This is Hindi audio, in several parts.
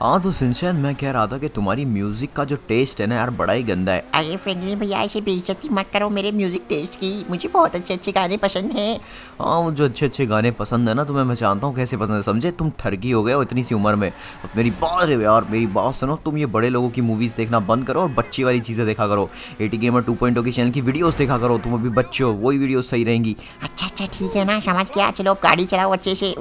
हाँ तो सिंचन मैं कह रहा था कि तुम्हारी म्यूजिक का जो टेस्ट है ना यार बड़ा ही गंदा है अरे फ्रेंडली भैया ऐसे बेइज्जती मत करो मेरे म्यूजिक टेस्ट की मुझे बहुत अच्छे अच्छे गाने पसंद हैं हाँ वो जो अच्छे अच्छे गाने पसंद है ना तुम्हें मैं जानता हूँ कैसे पसंद है समझे तुम ठरकी हो गए हो इतनी सी उम्र में अब मेरी बात है यार मेरी बात सुनो तुम ये बड़े लोगों की मूवीज़ देखना बंद करो और बच्ची वाली चीज़ें देखा करो A T gamer two point की चैनल की वीडियोज़ देखा करो तुम अभी बच्चे हो वही वीडियो सही रहेंगी अच्छा अच्छा ठीक है ना समझ गया चलो गाड़ी चलाओ अच्छे से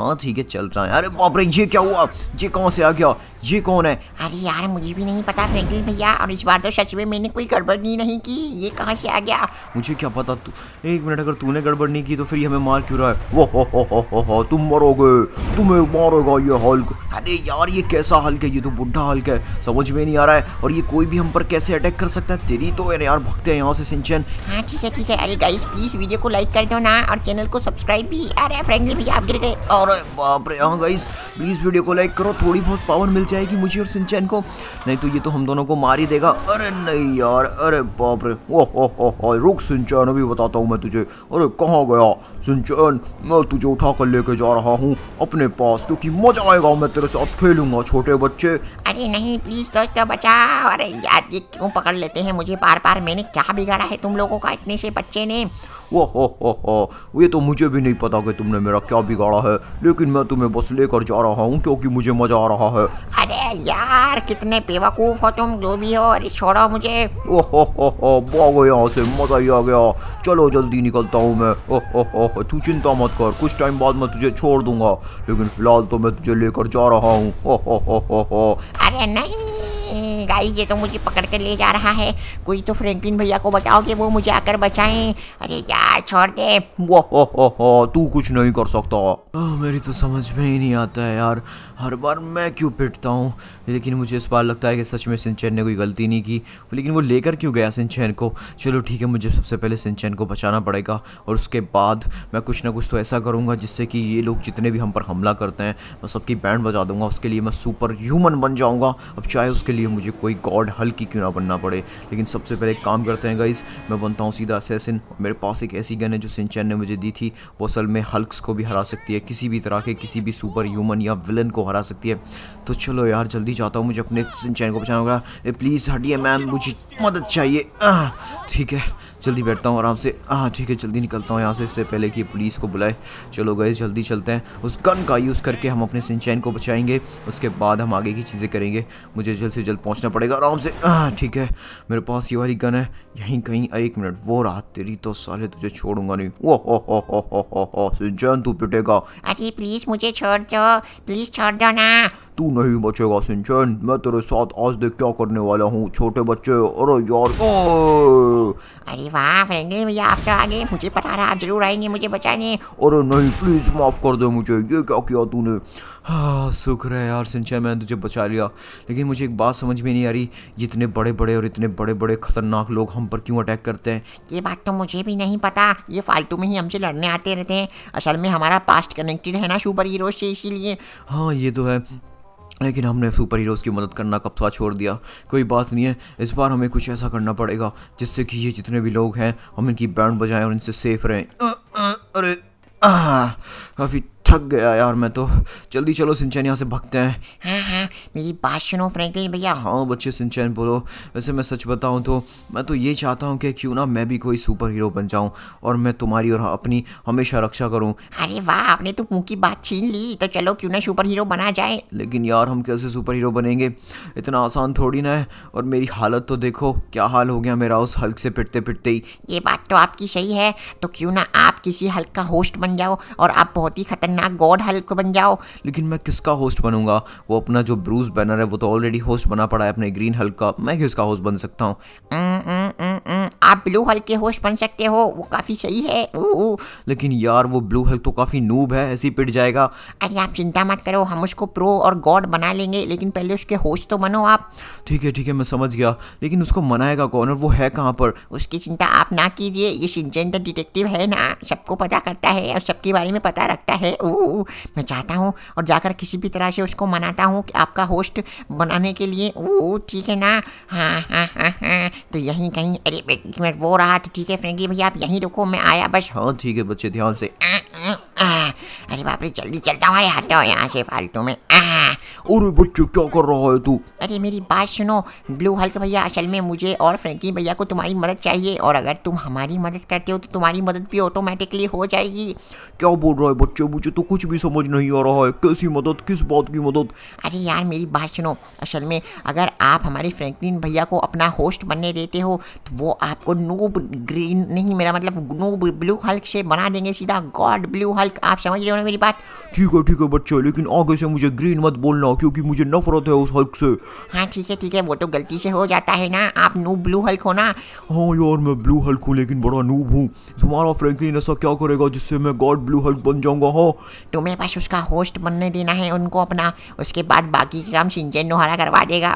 हाँ ठीक है चल रहा है अरे बाप रे ये क्या हुआ ये कौन consegue, ó, ये कौन है अरे यार मुझे भी नहीं पता फ्रैंकलिन भैया और इस बार तो सच में मैंने कोई गड़बड़ नहीं नहीं की ये कहाँ से आ गया मुझे क्या पता तू एक मिनट अगर तूने गड़बड़ नहीं की तो फिर हमें मार क्यों रहा है वो हो हो हो हो हो तुम मरोगे तुम्हें मारोगा ये हल्क अरे यार ये कैसा हल्क है ये तो बुढ़ा हल्क है समझ में नहीं आ रहा है और ये कोई भी हम पर कैसे अटैक कर सकता है तेरी तो अरे यार भगते हैं यहाँ से सिंचन हाँ ठीक है ठीक है अरे गाइस प्लीज वीडियो को लाइक कर दो ना और चैनल को सब्सक्राइब भी अरे फ्रेंकलिन भैया आप गिर गए और बाप रे हाँ गाइस प्लीज वीडियो को लाइक करो थोड़ी बहुत पावर मिल जाएगी मुझे और सिंचैन को नहीं तो ये तो हम दोनों को मार ही देगा अरे नहीं यार अरे बाप रे ओ हो हो हो रुक सिंचैन अभी बताता हूँ मैं तुझे अरे कहाँ गया सिंचैन मैं तुझे उठा कर लेके जा रहा हूँ अपने पास क्योंकि मजा आएगा मैं तेरे साथ खेलूंगा छोटे बच्चे अरे नहीं प्लीज दोस्तों तो बचाओ अरे यार ये क्यों पकड़ लेते हैं मुझे बार बार मैंने क्या बिगाड़ा है तुम लोगों का इतने से बच्चे ने वो हो हो हो ये तो मुझे भी नहीं पता कि तुमने मेरा क्या बिगाड़ा है लेकिन मैं तुम्हें बस लेकर जा रहा हूँ क्योंकि मुझे मजा आ रहा है अरे यार कितने बेवकूफ़ हो तुम जो भी हो अरे छोड़ो मुझे ओ हो हो हो भागो यहाँ से मज़ा ही आ गया चलो जल्दी निकलता हूँ मैं ओ हो हो तू चिंता मत कर कुछ टाइम बाद मैं तुझे छोड़ दूंगा लेकिन फिलहाल तो मैं तुझे लेकर जा रहा हूँ ओ हो हो हो अरे नहीं नहीं गाइस ये तो मुझे पकड़ कर ले जा रहा है कोई तो फ्रेंकलिन भैया को बताओ कि वो मुझे आकर बचाएं अरे यार छोड़ दे वो हो हो हो तू कुछ नहीं कर सकता आ, मेरी तो समझ में ही नहीं आता है यार हर बार मैं क्यों पिटता हूँ लेकिन मुझे इस बार लगता है कि सच में सिंचैन ने कोई गलती नहीं की लेकिन वो लेकर क्यों गया सिंचैन को चलो ठीक है मुझे सबसे पहले सिंचैन को बचाना पड़ेगा और उसके बाद मैं कुछ ना कुछ तो ऐसा करूँगा जिससे कि ये लोग जितने भी हम पर हमला करते हैं मैं सबकी बैंड बजा दूंगा उसके लिए मैं सुपर ह्यूमन बन जाऊँगा अब चाहे उसके लिए मुझे मुझे कोई गॉड हल्की क्यों ना बनना पड़े लेकिन सबसे पहले एक काम करते हैं गाइस मैं बनता हूँ सीधा असैसिन मेरे पास एक ऐसी गन है जो सिंचैन ने मुझे दी थी वो असल में हल्क्स को भी हरा सकती है किसी भी तरह के किसी भी सुपर ह्यूमन या विलन को हरा सकती है तो चलो यार जल्दी जाता हूँ मुझे अपने सिंचैन को बचाना होगा प्लीज़ हटिए मैम मुझे मदद चाहिए ठीक है जल्दी बैठता हूँ आराम से हाँ ठीक है जल्दी निकलता हूँ यहाँ से इससे पहले कि पुलिस को बुलाए चलो गए जल्दी चलते हैं उस गन का यूज़ करके हम अपने सिंचैन को बचाएंगे उसके बाद हम आगे की चीज़ें करेंगे मुझे जल्द से जल्द पहुँचना पड़ेगा आराम से हाँ ठीक है मेरे पास ये वाली गन है यहीं कहीं एक मिनट वो रात तेरी तो साले तुझे छोड़ूंगा नहीं वो हो हो हो हो हो सिंचैन तू पिटेगा अरे प्लीज़ मुझे छोड़ दो प्लीज़ छोड़ दो ना तू नहीं बचेगा सिंचन मैं तेरे साथ आज देख क्या करने वाला हूँ छोटे बच्चे अरे यार अरे वाह फ्रेंकलिन भैया आप तो आगे मुझे पता रहा आप जरूर आएंगे मुझे बचाने अरे नहीं प्लीज़ माफ़ कर दे मुझे ये क्या किया तूने हाँ शुक्र है यार सिंचन मैंने तुझे बचा लिया लेकिन मुझे एक बात समझ में नहीं आ रही जितने बड़े बड़े और इतने बड़े बड़े खतरनाक लोग हम पर क्यों अटैक करते हैं ये बात तो मुझे भी नहीं पता ये फालतू में ही हमसे लड़ने आते रहते हैं असल में हमारा पास्ट कनेक्टेड है ना सुपर हीरो से इसीलिए हाँ ये तो है लेकिन हमने सुपर हीरोज़ की मदद करना कब था छोड़ दिया कोई बात नहीं है इस बार हमें कुछ ऐसा करना पड़ेगा जिससे कि ये जितने भी लोग हैं हम इनकी बैंड बजाएं और इनसे सेफ रहें अरे काफ़ी थक गया यार मैं तो जल्दी चलो सिंचन यहाँ से भगते हैं हाँ हाँ मेरी बात सुनो फ्रैंकलिन भैया हाँ बच्चे सिंचन बोलो वैसे मैं सच बताऊँ तो मैं तो ये चाहता हूँ कि क्यों ना मैं भी कोई सुपर हीरो बन जाऊँ और मैं तुम्हारी और अपनी हमेशा रक्षा करूँ अरे वाह आपने तो मुँह की बात छीन ली तो चलो क्यों ना सुपर हीरो बना जाए लेकिन यार हम कैसे सुपर हीरो बनेंगे इतना आसान थोड़ी ना है और मेरी हालत तो देखो क्या हाल हो गया मेरा उस हल्क से पिटते पिटते ही ये बात तो आपकी सही है तो क्यों ना आप किसी हल्क का होस्ट बन जाओ और आप बहुत ही खतरनाक यहाँ गॉड हेल्प बन जाओ लेकिन मैं किसका होस्ट बनूंगा वो अपना जो ब्रूस बैनर है वो तो ऑलरेडी होस्ट बना पड़ा है अपने ग्रीन हल्क का मैं किसका होस्ट बन सकता हूँ हम्म, हम्म, हम्म, आप ब्लू हल्क के होस्ट बन सकते हो वो काफ़ी सही है लेकिन यार वो ब्लू हल्क तो काफ़ी नूब है ऐसे ही पिट जाएगा अरे आप चिंता मत करो हम उसको प्रो और गॉड बना लेंगे लेकिन पहले उसके होस्ट तो बनो आप ठीक है ठीक है मैं समझ गया लेकिन उसको मनाएगा कौन और वो है कहाँ पर उसकी चिंता आप ना कीजिए ये सिंचन द डिटेक्टिव है ना सबको पता करता है और सबके बारे में पता रखता है ओ मैं चाहता हूँ और जाकर किसी भी तरह से उसको मनाता हूँ कि आपका होस्ट बनाने के लिए ओ ठीक है ना हाँ हाँ हाँ हाँ तो यहीं कहीं अरे एक मिनट वो रहा तो ठीक है फ्रेंकी भैया आप यहीं रुको मैं आया बस हाँ ठीक है बच्चे ध्यान से आ, आ, आ, अरे बाप रे जल्दी चलता हूँ अरे हटाओ यहाँ से फालतू में आ, और बच्चे क्या कर रहा है तू अरे मेरी बात सुनो ब्लू हल्क भैया असल में मुझे और फ्रेंकी भैया को तुम्हारी मदद चाहिए और अगर तुम हमारी मदद करते हो तो तुम्हारी मदद भी ऑटोमेटिकली हो जाएगी क्या बोल रहा है बच्चे मुझे तो कुछ भी समझ नहीं आ रहा है कैसी मदद किस बात की मदद अरे यार मेरी बात सुनो असल में अगर आप हमारे फ्रेंकलिन भैया को अपना होस्ट बनने देते हो तो वो आपको नूब ग्रीन नहीं मेरा मतलब नूब ब्लू हल्क से बना देंगे सीधा गॉड ब्लू हल्क आप समझ रहे हो ना मेरी बात ठीक है ठीक है बच्चों लेकिन आगे से मुझे ग्रीन मत बोलना ना क्योंकि मुझे नफरत है उस हल्क से हाँ ठीक है ठीक है वो तो गलती से हो जाता है ना आप नू ब्लू हल्क हो ना हाँ यार मैं ब्लू हल्क हूँ लेकिन बड़ा नूब हूँ तुम्हारा फ्रैंकलिन ऐसा क्या करेगा जिससे मैं गॉड ब्लू हल्क बन जाऊँगा हो हाँ? तुम्हें पास उसका होस्ट बनने देना है उनको अपना उसके बाद बाकी के काम सिंचन नोहारा करवा देगा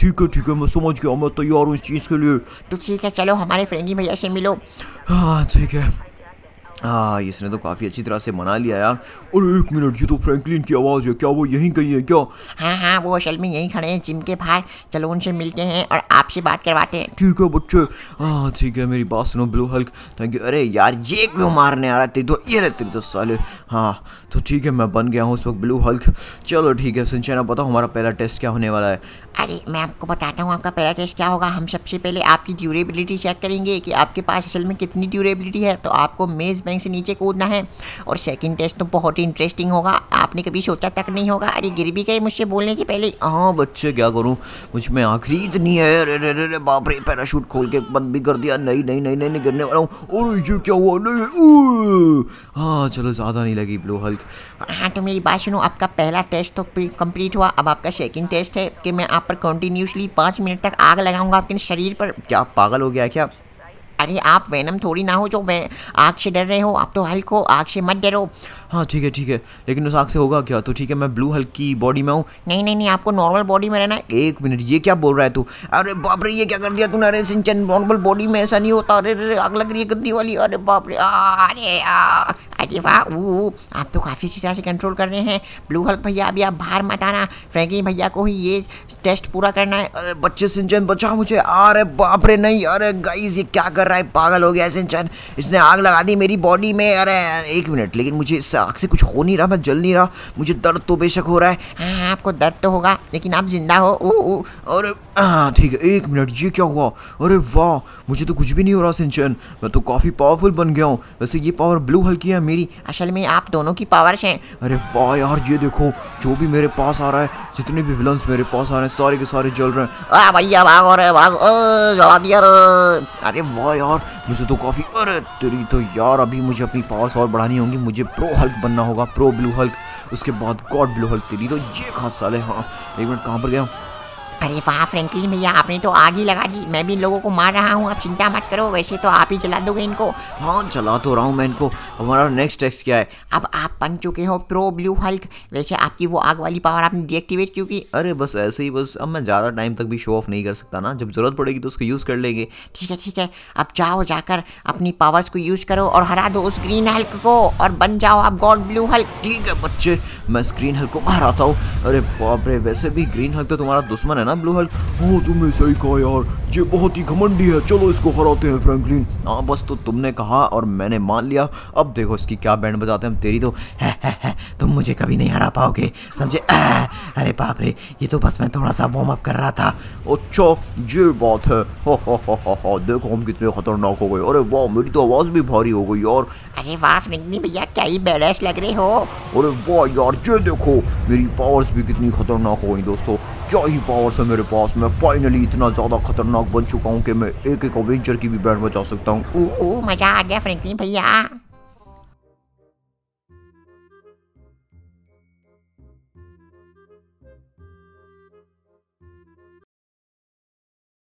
ठीक है ठीक है मैं समझ गया मैं तैयार हूँ इस चीज़ के लिए तो ठीक है चलो हमारे फ्रेंकी भैया से मिलो हाँ ठीक है हाँ इसने तो काफ़ी अच्छी तरह से मना लिया यार और एक मिनट ये तो फ्रैंकलिन की आवाज़ है क्या वो यहीं कहीं है क्या हाँ हाँ वो असल में यहीं खड़े हैं जिम के बाहर चलो उनसे मिलते हैं और आपसे बात करवाते हैं ठीक है बच्चे हाँ ठीक है मेरी बात सुनो ब्लू हल्क थैंक यू अरे यार ये क्यों मारने आ रहा तेरी तो ये रहते तो साले हाँ तो ठीक है मैं बन गया हूँ उस वक्त ब्लू हल्क चलो ठीक है सिंचना बताओ हमारा पहला टेस्ट क्या होने वाला है अरे मैं आपको बताता हूँ आपका पहला टेस्ट क्या होगा हम सबसे पहले आपकी ड्यूरेबिलिटी चेक करेंगे कि आपके पास असल में कितनी ड्यूरेबिलिटी है तो आपको मेज़ बिल्डिंग से नीचे कूदना है और सेकंड टेस्ट तो बहुत ही इंटरेस्टिंग होगा आपने कभी सोचा तक नहीं होगा अरे गिर भी गए मुझसे बोलने से पहले हाँ बच्चे क्या करूँ मुझ में आखिरी इतनी है अरे अरे अरे बाप रे पैराशूट खोल के बंद भी कर दिया नहीं नहीं नहीं नहीं गिरने वाला हूँ अरे ये क्या हुआ नहीं हाँ चलो ज़्यादा नहीं लगी ब्लू हल्क हाँ तो मेरी बात सुनो आपका पहला टेस्ट तो कम्प्लीट हुआ अब आपका सेकेंड टेस्ट है कि मैं आप पर कंटिन्यूसली पाँच मिनट तक आग लगाऊंगा आपके शरीर पर क्या पागल हो गया क्या अरे आप वैनम थोड़ी ना हो जो आग से डर रहे हो आप तो हल्क हो आग से मत डरो हाँ ठीक है ठीक है लेकिन उस आग से होगा क्या तो ठीक है मैं ब्लू हल्क की बॉडी में हूँ नहीं नहीं नहीं आपको नॉर्मल बॉडी में रहना है एक मिनट ये क्या बोल रहा है तू अरे बाप रे ये क्या कर दिया तूने अरे सिंचन नॉर्मल बॉडी में ऐसा नहीं होता अरे आग लग रही है गंदी वाली अरे बाप रे अरे अरे वाह वो आप तो काफ़ी अच्छी तरह से कंट्रोल कर रहे हैं ब्लू हल्क भैया अभी आप बाहर मत आना फ्रैंकलिन भैया को ही ये टेस्ट पूरा करना है अरे बच्चे सिंचन बचा मुझे अरे बाप रे नहीं अरे गाइस ये क्या कर रहा है पागल हो गया सिंचन इसने आग लगा दी मेरी बॉडी में अरे एक मिनट लेकिन मुझे इस आग से कुछ हो नहीं रहा मैं जल नहीं रहा मुझे दर्द तो बेशक हो रहा है हाँ, हाँ आपको दर्द तो होगा लेकिन आप जिंदा हो ओ ओ अरे हाँ ठीक है एक मिनट ये क्या हुआ अरे वाह मुझे तो कुछ भी नहीं हो रहा सिंचन मैं तो काफ़ी पावरफुल बन गया हूँ वैसे ये पावर ब्लू हल्की है मेरी असल में आप दोनों की पावर्स हैं अरे वाह यार ये देखो जो भी मेरे पास आ रहा है जितने भी विलन्स मेरे पास आ रहे हैं सारे के सारे जल रहे हैं आ भैया भागो रे भाग जला दिया रे अरे वाह यार मुझे तो काफ़ी अरे तेरी तो यार अभी मुझे अपनी पावर्स और बढ़ानी होंगी मुझे प्रो हल्क बनना होगा प्रो ब्लू हल्क उसके बाद गॉड ब्लू हल्क तेरी तो ये खास साल है हाँ एक मिनट कहाँ पर गया अरे वाह फ्रैंकलिन भैया आपने तो आग ही लगा दी मैं भी लोगों को मार रहा हूँ आप चिंता मत करो वैसे तो आप ही जला दोगे इनको हाँ जला तो रहा हूँ मैं इनको हमारा नेक्स्ट टेस्ट क्या है अब आप बन चुके हो प्रो ब्लू हल्क वैसे आपकी वो आग वाली पावर आपने डिएक्टिवेट क्यों की अरे बस ऐसे ही बस अब मैं ज़्यादा टाइम तक भी शो ऑफ नहीं कर सकता ना जब ज़रूरत पड़ेगी तो उसको यूज़ कर लेंगे ठीक है ठीक है अब जाओ जाकर अपनी पावर्स को यूज़ करो और हरा दो उस ग्रीन हल्क को और बन जाओ आप गॉड ब्लू हल्क ठीक है बच्चे मैं स्क्रीन ग्रीन हल्क को हराता हूँ अरे बाप रे वैसे भी ग्रीन हल्क तो तुम्हारा दुश्मन है गया ना ब्लू हल्क हाँ तुमने सही कहा यार ये बहुत ही घमंडी है चलो इसको हराते हैं फ्रैंकलिन हाँ बस तो तुमने कहा और मैंने मान लिया अब देखो इसकी क्या बैंड बजाते हैं तेरी तो है, है, है, तुम मुझे कभी नहीं हरा पाओगे समझे अरे बाप रे ये तो बस मैं थोड़ा सा वार्म अप कर रहा था अच्छा ये बात है हो हो हो हो हो देखो हम कितने खतरनाक हो गए अरे वाह मेरी तो आवाज़ भी भारी हो गई यार अरे वाह फ्रिंकनी भैया क्या ही बैडैश लग रहे हो अरे वाह यार ये देखो मेरी पावर्स भी कितनी खतरनाक हो गई दोस्तों क्या ही पावर्स है मेरे पास मैं फाइनली इतना ज़्यादा खतरनाक बन चुका हूँ कि मैं एक एक अवेंजर की भी बैंड बचा सकता हूँ मज़ा आ गया फ्रैंकलिन भैया